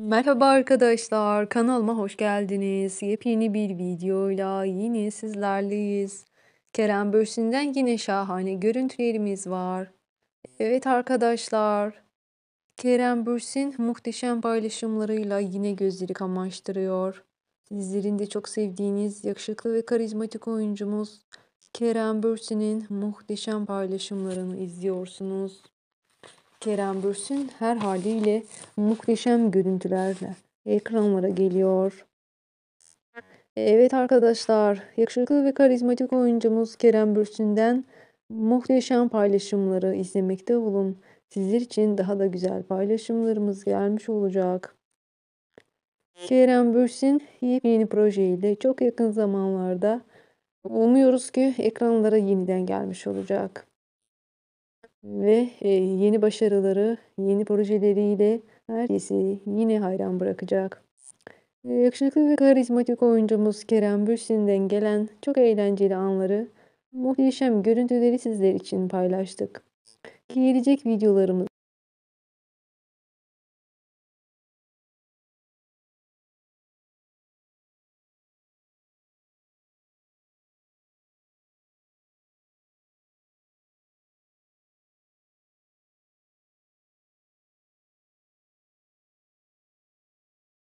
Merhaba arkadaşlar, kanalıma hoş geldiniz. Yepyeni bir videoyla yine sizlerleyiz. Kerem Bürsin'den yine şahane görüntülerimiz var. Evet arkadaşlar, Kerem Bürsin muhteşem paylaşımlarıyla yine gözleri kamaştırıyor. Sizlerin de çok sevdiğiniz yakışıklı ve karizmatik oyuncumuz Kerem Bürsin'in muhteşem paylaşımlarını izliyorsunuz. Kerem Bürsin her haliyle muhteşem görüntülerle ekranlara geliyor. Evet arkadaşlar, yakışıklı ve karizmatik oyuncumuz Kerem Bürsin'den muhteşem paylaşımları izlemekte olun. Sizler için daha da güzel paylaşımlarımız gelmiş olacak. Kerem Bürsin yeni projeyle çok yakın zamanlarda umuyoruz ki ekranlara yeniden gelmiş olacak ve e, yeni başarıları, yeni projeleriyle herkesi yine hayran bırakacak. E, yakışıklı ve karizmatik oyuncumuz Kerem Bürsin'den gelen çok eğlenceli anları, muhteşem görüntüleri sizler için paylaştık. Gelecek videolarımız